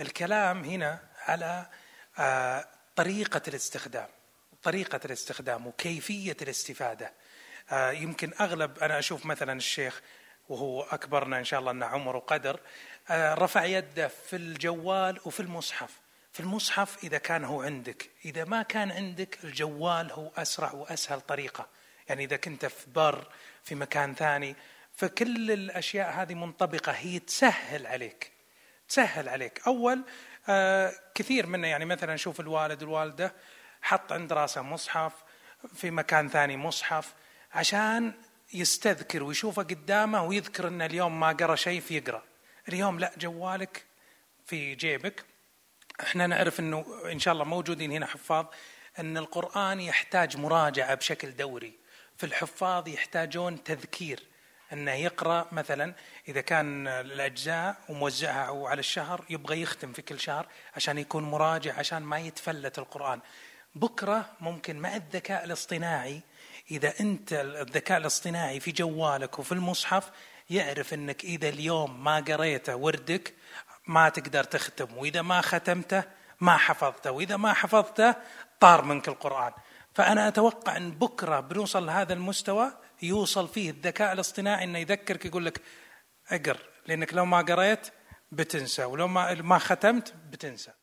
الكلام هنا على آه، طريقة الاستخدام طريقة الاستخدام وكيفية الاستفادة آه، يمكن أغلب أنا أشوف مثلا الشيخ وهو أكبرنا إن شاء الله أنه عمر وقدر آه، رفع يده في الجوال وفي المصحف في المصحف إذا كان هو عندك إذا ما كان عندك الجوال هو أسرع وأسهل طريقة يعني إذا كنت في بر في مكان ثاني فكل الأشياء هذه منطبقة هي تسهل عليك تسهل عليك اول آه كثير منا يعني مثلا نشوف الوالد والوالده حط عند راسه مصحف في مكان ثاني مصحف عشان يستذكر ويشوفه قدامه ويذكر ان اليوم ما قرا شيء فيقرا اليوم لا جوالك في جيبك احنا نعرف انه ان شاء الله موجودين هنا حفاظ ان القران يحتاج مراجعه بشكل دوري فالحفاظ يحتاجون تذكير انه يقرا مثلا اذا كان الاجزاء وموزعها على الشهر يبغى يختم في كل شهر عشان يكون مراجع عشان ما يتفلت القران بكره ممكن مع الذكاء الاصطناعي اذا انت الذكاء الاصطناعي في جوالك وفي المصحف يعرف انك اذا اليوم ما قريته وردك ما تقدر تختم واذا ما ختمته ما حفظته واذا ما حفظته طار منك القران فأنا أتوقع أن بكرة بنوصل لهذا المستوى يوصل فيه الذكاء الاصطناعي أنه يذكرك يقول لك اقر لأنك لو ما قريت بتنسى ولو ما ما ختمت بتنسى